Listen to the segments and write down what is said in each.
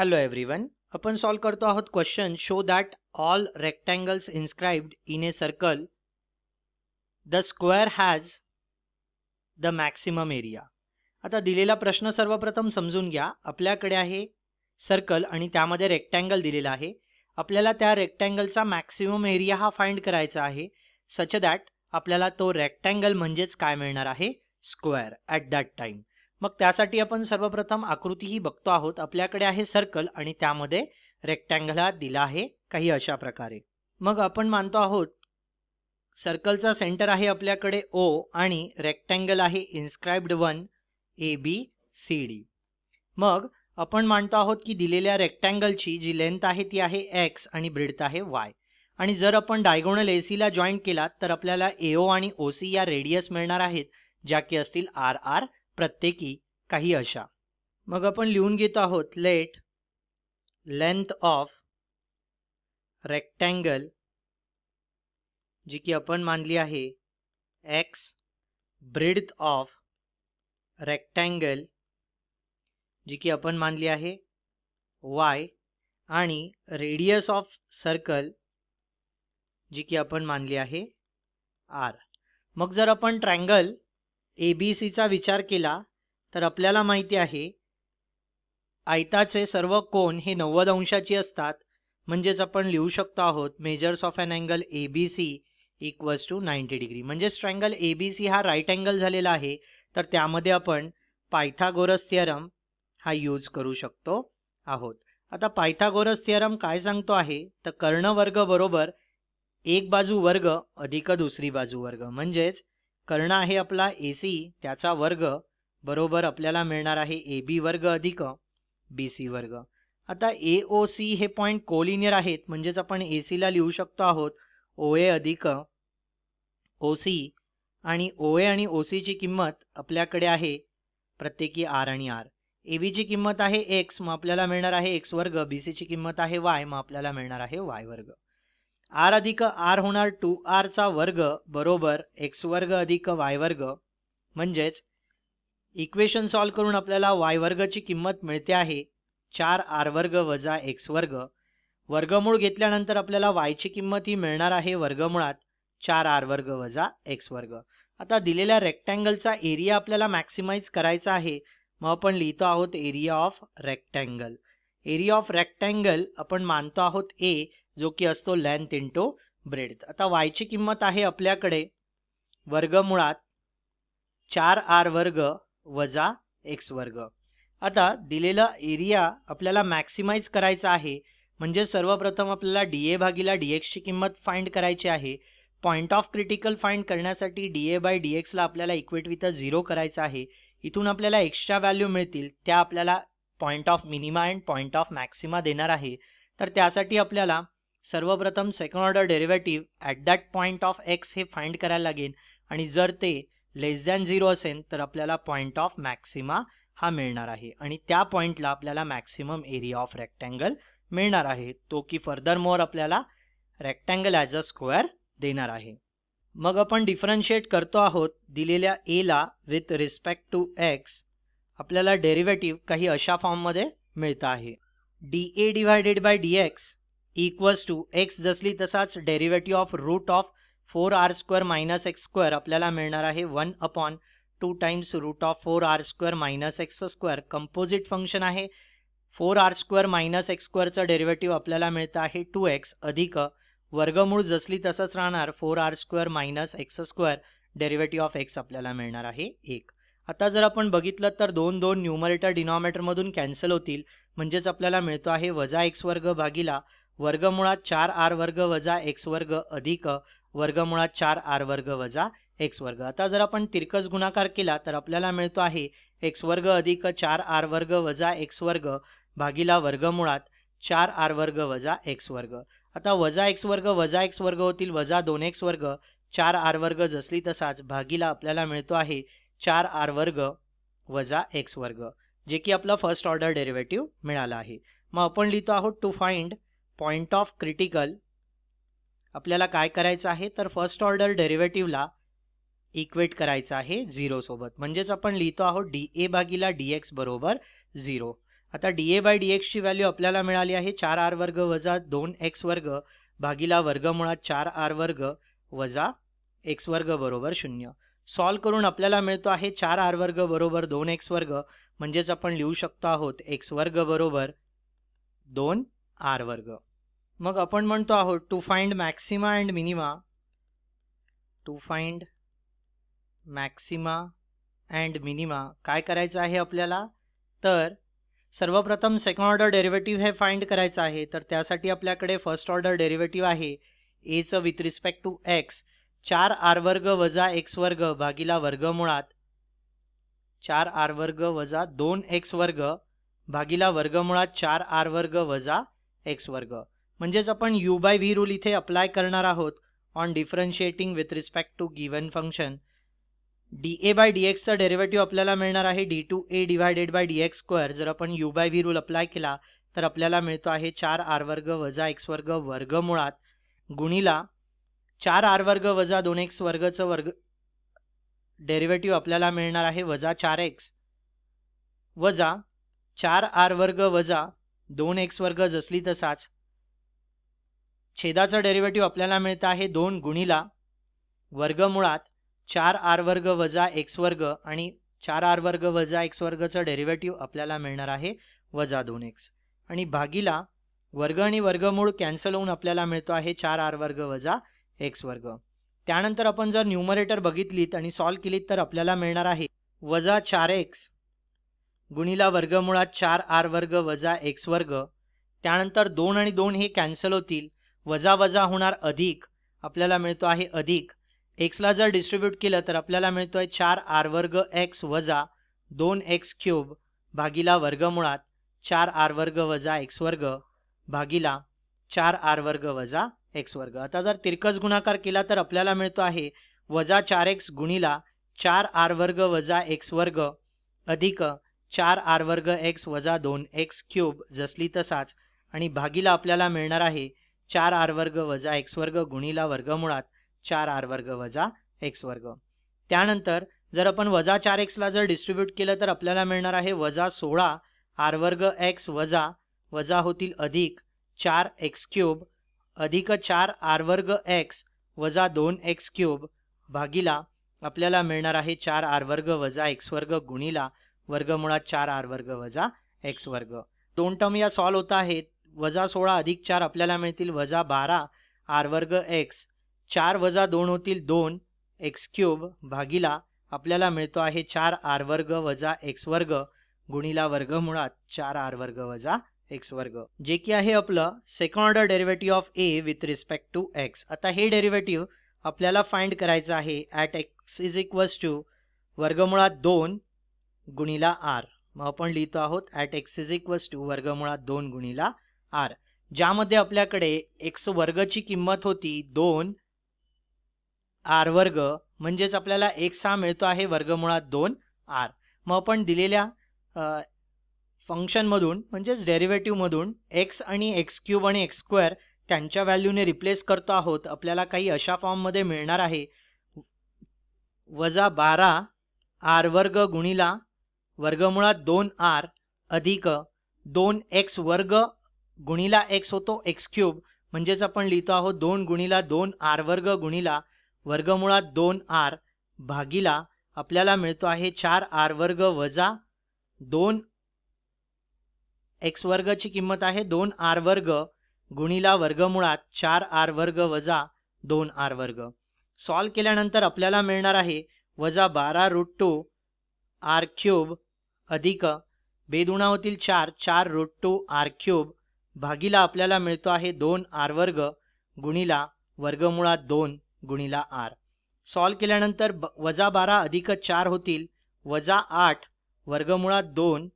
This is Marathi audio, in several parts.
हॅलो एव्हरीवन आपण सॉल्व्ह करतो आहोत question show that all rectangles inscribed in a circle the square has the maximum area आता दिलेला प्रश्न सर्वप्रथम समजून घ्या आपल्याकडे आहे सर्कल आणि त्यामध्ये रेक्टँगल दिलेला आहे आपल्याला त्या रेक्टँगलचा मॅक्सिमम एरिया हा फाइंड करायचा आहे सच दॅट आपल्याला तो रेक्टँगल म्हणजेच काय मिळणार आहे स्क्वेअर ॲट दॅट टाइम मग त्यासाठी आपण सर्वप्रथम आकृती ही बघतो आहोत आपल्याकडे आहे सर्कल आणि त्यामध्ये रेक्टँगल हा दिला आहे काही अशा प्रकारे मग आपण मानतो आहोत सर्कलचा सेंटर आहे आपल्याकडे ओ आणि रेक्टँगल आहे inscribed one A B C D मग आपण मानतो आहोत की दिलेल्या रेक्टँगलची जी लेंथ आहे ती आहे एक्स आणि ब्रिडथ आहे वाय आणि जर आपण डायगोनल ए सीला जॉईन केला तर आपल्याला एओ आणि ओ सी या रेडियस मिळणार आहेत ज्या की असतील आर आर प्रत्येकी काही अशा मग आपण लिहून घेत आहोत लेट लेंथ ऑफ रेक्टँगल जी की आपण मानली आहे एक्स ब्रिड्थ ऑफ रेक्टँगल जी की आपण मानली आहे वाय आणि रेडियस ऑफ सर्कल जी की आपण मानली आहे आर मग जर आपण ट्रँगल ए बी विचार केला तर आपल्याला माहिती आहे आयताचे सर्व कोण हे नव्वद अंशाची असतात म्हणजेच आपण लिहू शकतो आहोत measures of an angle A B C equals to ninety degree म्हणजे ट्रँगल ए बी सी हा राईट अँगल झालेला आहे तर त्यामध्ये आपण पायथागोरस थिअरम हा यूज करू शकतो आहोत आता पायथागोरस थिअरम काय सांगतो आहे तर कर्ण वर्ग बरोबर एक बाजू वर्ग अधिक दुसरी बाजू वर्ग म्हणजेच कर्ण आहे आपला ए सी त्याचा वर्ग बरोबर आपल्याला मिळणार आहे ए बी वर्ग अधिक बी सी वर्ग आता ए ओ सी हे पॉईंट कोलिनियर आहेत म्हणजेच आपण ए सीला लिहू शकतो आहोत ओ ए अधिक ओ सी आणि ओ ए आणि ओ सीची किंमत आपल्याकडे आहे प्रत्येकी आर आणि आर ए बीची किंमत आहे एक्स मग आपल्याला मिळणार आहे एक्स वर्ग बी सीची किंमत आहे वाय मग आपल्याला मिळणार आहे वाय वर्ग आर अधिक आर होणार टू आरचा वर्ग बरोबर एक्स वर्ग अधिक वाय वर्ग म्हणजेच इक्वेशन सॉल्व करून आपल्याला वाय वर्गची किंमत मिळते आहे चार आर वर्ग वजा एक्स वर्ग वर्गमूळ घेतल्यानंतर आपल्याला वायची किंमत ही मिळणार आहे वर्गमुळात चार आर वर्ग वजा एक्स वर्ग आता दिलेल्या रेक्टँगलचा एरिया आपल्याला मॅक्सिमाइज करायचा आहे मग आपण लिहितो आहोत area of rectangle area of rectangle आपण मानतो आहोत ए जो की असतो लेंथ इंटू ब्रेड आता वायची किंमत आहे आपल्याकडे वर्गमुळात चार आर वर्ग वजा एक्स वर्ग आता दिलेला एरिया आपल्याला मॅक्सिमाइज करायचा आहे म्हणजे सर्वप्रथम आपल्याला डी ए भागीला डीएक्सची किंमत फाइंड करायची आहे पॉइंट ऑफ क्रिटिकल फाइंड करण्यासाठी डी ए बाय डी एक्सला आपल्याला इक्वेट विथ झिरो करायचा आहे इथून आपल्याला एक्स्ट्रा व्हॅल्यू मिळतील त्या आपल्याला point of minima and point of maxima देणार आहे तर त्यासाठी आपल्याला सर्वप्रथम second order derivative at that point of x हे फाइंड करायला लागेल आणि जर ते लेस दॅन झिरो असेल तर आपल्याला पॉईंट ऑफ मॅक्सिमा हा मिळणार आहे आणि त्या पॉईंटला आपल्याला मॅक्सिमम एरिया ऑफ रेक्टँगल मिळणार आहे तो की फर्दर मोर आपल्याला रेक्टँगल ॲज अ स्क्वेअर देणार आहे मग आपण डिफरन्शिएट करतो आहोत दिलेल्या एला विथ रिस्पेक्ट टू एक्स आपल्याला डेरिव्हेटिव्ह काही अशा फॉर्ममध्ये मिळतं आहे d A divided by d x equals to x जसली तसाच derivative of root of four r square minus x square आपल्याला मिळणार आहे one upon two times root of four r square minus x square composite function आहे four r square minus x स्क्वेअरचं डेरिव्हेटिव्ह आपल्याला मिळतं आहे टू एक्स अधिक वर्गमूळ जसली तसंच राहणार four r square minus x square derivative of x आपल्याला मिळणार आहे एक आता जर आपण बघितलं तर दोन दोन न्यूमरेटर डिनॉमिनेटरमधून कॅन्सल होतील म्हणजेच आपल्याला मिळतो आहे वजा एक्स वर्ग भागीला वर्गमुळात चार आर वर्ग वजा एक्स वर्ग अधिक वर्गमुळात चार आर वर्ग वजा एक्स वर्ग आता जर आपण तिरकस गुणाकार केला तर आपल्याला मिळतो आहे एक्स वर्ग अधिक चार आर वर्ग वजा एक्स वर्ग भागीला वर्गमुळात चार आर वर्ग वजा एक्स वर्ग आता वजा एक्स वर्ग वजा एक्स वर्ग होतील वजा दोन एक्स वर्ग चार आर वर्ग जसली तसाच भागीला आपल्याला मिळतो आहे चार आर वर्ग वजा एक्स वर्ग जे की आपला फर्स्ट ऑर्डर डेरिव्हेटिव्ह मिळाला आहे मग आपण लिहितो आहोत to find point of critical आपल्याला काय करायचं आहे तर फर्स्ट ऑर्डर डेरिव्हेटिव्हला इक्वेट करायचं आहे झिरोसोबत म्हणजेच आपण लिहितो आहोत डी ए भागीला डी एक्स बरोबर झिरो आता डी ए बाय डी एक्सची व्हॅल्यू आपल्याला मिळाली आहे चार आर वर्ग वजा दोन एक्स वर्ग भागीला वर्गमुळात चार आर वर्ग वजा एक्स वर्ग बरोबर शून्य सॉल्व करून आपल्याला मिळतो आहे चार आर वर्ग बरोबर दोन एक्स वर्ग म्हणजेच आपण लिहू शकतो आहोत एक्स वर्ग बरोबर दोन आर वर्ग मग आपण म्हणतो आहोत to find maxima and minima to find maxima and minima काय करायचं आहे आपल्याला तर सर्वप्रथम सेकंड ऑर्डर डेरिव्हेटिव्ह हे फाइंड करायचं आहे तर त्यासाठी आपल्याकडे फर्स्ट ऑर्डर डेरिव्हेटिव्ह आहे एचं विथ रिस्पेक्ट टू एक्स चार आर वर्ग वजा एक्स वर्ग भागीला वर्ग मुळात चार आर वर्ग वजा दोन एक्स वर्ग भागीला वर्ग मुळात चार आर वर्ग वजा एक्स वर्ग म्हणजेच आपण यू बाय व्ही रूल इथे अप्लाय करणार आहोत on differentiating with respect to given function d A by d एक्सचा डेरिव्हेटिव्ह आपल्याला मिळणार आहे d two A divided by d x square जर आपण u by v rule apply केला तर आपल्याला मिळतो आहे चार आर वर्ग वजा एक्स वर्ग वर्ग मुळात गुणीला चार आर वर्ग वजा दोन एक्स वर्गचं वर्ग डेरिव्हेटिव्ह आपल्याला मिळणार आहे वजा चार एक्स वजा चार आर वर्ग वजा दोन एक्स वर्ग जसली तसाच छेदाचं डेरिव्हेटिव्ह आपल्याला मिळतं आहे दोन वर्ग वर्गमुळात चार आर वर्ग वजा एक्स वर्ग आणि चार आर वर्ग वजा एक्स वर्गचं डेरिव्हेटिव्ह आपल्याला मिळणार आहे वजा दोन एक्स आणि भागीला वर्ग आणि वर्गमूळ कॅन्सल होऊन आपल्याला मिळतो आहे चार आर वर्ग वजा एक्स वर्ग त्यानंतर आपण जर न्यूमरेटर बघितलीत आणि सॉल्व्ह केलीत तर आपल्याला मिळणार आहे वजा चार एक्स गुणीला वर्गमुळात चार आर वर्ग वजा एक्स वर्ग त्यानंतर दोन आणि दोन हे कॅन्सल होतील वजा वजा होणार अधिक आपल्याला मिळतो आहे अधिक एक्सला जर डिस्ट्रीब्यूट केलं तर आपल्याला मिळतो आहे चार आर वर्ग एक्स वजा दोन एक्स क्यूब भागीला वर्गमुळात चार आर वर्ग वजा एक्स वर्ग भागीला चार आर वर्ग वजा एक्स वर्ग आता जर तिरकस गुणाकार केला तर आपल्याला मिळतो आहे वजा चार एक्स गुणीला चार आर वर्ग वजा एक्स वर्ग अधिक चार आर वर्ग एक्स वजा दोन एक्स क्यूब जसली तसाच आणि भागीला आपल्याला मिळणार आहे चार आर वर्ग वजा एक्स वर्ग गुणीला वर्ग मुळात चार आर वर्ग वजा एक्स वर्ग त्यानंतर जर आपण वजा चार एक्सला जर डिस्ट्रीब्यूट केलं तर आपल्याला मिळणार आहे वजा सोळा आर वर्ग एक्स वजा वजा होतील अधिक चार एक्स क्यूब अधिक चार आर वर्ग एक्स वजा दोन एक्स क्यूब भागीला आपल्याला मिळणार आहे चार आर वर्ग वजा एक्स वर्ग गुणीला वर्गमुळात चार आर वर्ग वजा एक्स वर्ग दोन टर्म या सॉल्व होत आहेत वजा सोळा अधिक चार आपल्याला मिळतील वजा बारा आर वर्ग एक्स चार वजा दोन होतील दोन एक्स क्यूब भागीला आपल्याला मिळतो आहे चार आर वर्ग वजा एक्स वर्ग गुणीला वर्ग मुळात चार आर वर्ग वजा एक्स वर्ग जे की आहे आपलं second order derivative of A with respect to x आता हे डेरिव्हेटिव्ह आपल्याला फाइंड करायचं आहे at x is equals to वर्गमुळात दोन गुणीला आर मग आपण लिहितो आहोत at x is equals to वर्गमुळात दोन गुणीला आर ज्यामध्ये आपल्याकडे एक्स वर्गची किंमत होती दोन आर वर्ग म्हणजेच आपल्याला एक्स हा मिळतो आहे वर्गमुळात दोन आर मग आपण दिलेल्या फंक्शनमधून म्हणजेच डेरिव्हेटिव्हमधून एक्स आणि एक्स क्यूब आणि एक्स स्क्वेअर त्यांच्या व्हॅल्यूने रिप्लेस करतो आहोत आपल्याला काही अशा फॉर्ममध्ये मिळणार आहे वजा बारा आर वर्ग गुणिला वर्गमुळात दोन आर अधिक दोन एक्स वर्ग गुणीला एक्स होतो एक्स क्यूब म्हणजेच आपण लिहितो आहोत दोन गुणीला दोन आर वर्ग गुणीला वर्गमुळात दोन आर भागीला आपल्याला मिळतो आहे चार आर वर्ग वजा दोन एक्स वर्गची किंमत आहे दोन आर वर्ग गुणीला वर्गमुळात चार आर वर्ग वजा दोन आर वर्ग सॉल्व केल्यानंतर आपल्याला मिळणार आहे वजा बारा रूट टू आर क्यूब अधिक बेदुणा होतील चार चार रूट टू आर क्यूब भागीला आपल्याला मिळतो आहे दोन आर वर्ग गुणिला वर्गमुळात दोन गुणिला आर सॉल्व केल्यानंतर ब वजा बारा अधिक चार होतील वजा आठ वर्गमुळात दोन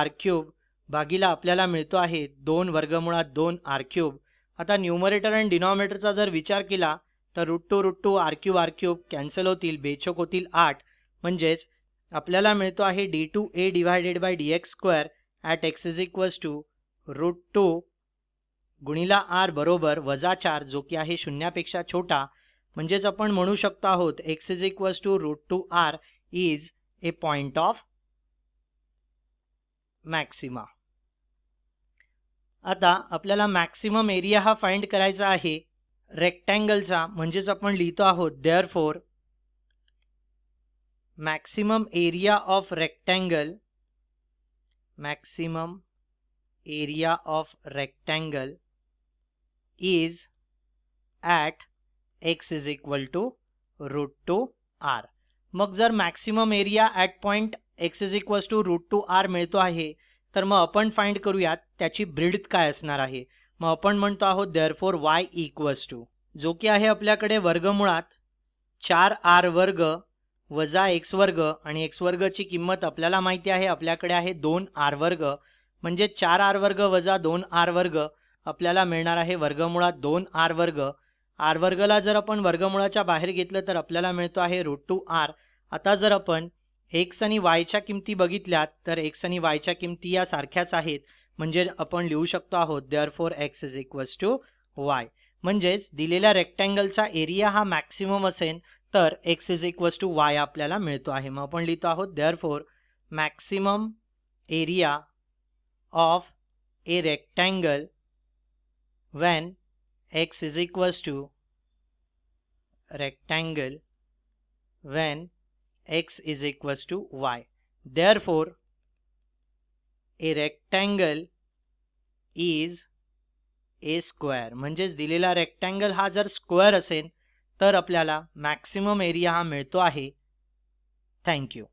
आर क्यूब भागीला आपल्याला मिळतो आहे दोन वर्गमुळात दोन आर क्यूब आता न्यूमरेटर आणि डिनॉमिनेटरचा जर विचार केला तर root two root two r cube r cube cancel होतील बेछोक होतील आठ म्हणजेच आपल्याला मिळतो आहे d two A divided by d x square at x is equals to root two गुणिला आर बरोबर वजा चार जो की आहे शून्यापेक्षा छोटा म्हणजेच आपण म्हणू शकतो आहोत x is equals to root two r is a point of maxima आता आपल्याला मॅक्सिमम एरिया हा फाइंड करायचा आहे रेक्टँगलचा म्हणजेच आपण लिहितो आहोत therefore maximum area of rectangle maximum area of rectangle is at x is equal to root 2 r मग जर maximum area at point x is equal to root two r मिळतो आहे तर मग आपण फाइंड करूयात त्याची ब्रिड काय असणार आहे मग आपण म्हणतो आहोत therefore y equals to जो की आहे आपल्याकडे वर्गमूळात चार आर वर्ग वजा एक्स वर्ग आणि एक्स वर्गची किंमत आपल्याला माहिती आहे आपल्याकडे आहे दोन आर वर्ग म्हणजे चार आर वर्ग वजा दोन आर वर्ग आपल्याला मिळणार आहे वर्गमुळात दोन आर वर्ग आर वर्गला जर आपण वर्गमुळाच्या बाहेर घेतलं तर आपल्याला मिळतो आहे रूट टू आर आता जर आपण एक्स आणि वायच्या किमती बघितल्यात तर एक्स आणि वायच्या किमती या सारख्याच आहेत म्हणजे आपण लिहू शकतो आहोत therefore x is equals to y म्हणजेच दिलेल्या रेक्टँगलचा एरिया हा मॅक्सिमम असेल तर x is equals to y आपल्याला मिळतो आहे मग आपण लिहितो आहोत therefore maximum area of a rectangle when x is equals to rectangle when x is equals to y. Therefore, a rectangle is a square म्हणजेच दिलेला rectangle हा square स्क्वेअर असेल तर आपल्याला maximum ha हा मिळतो आहे you.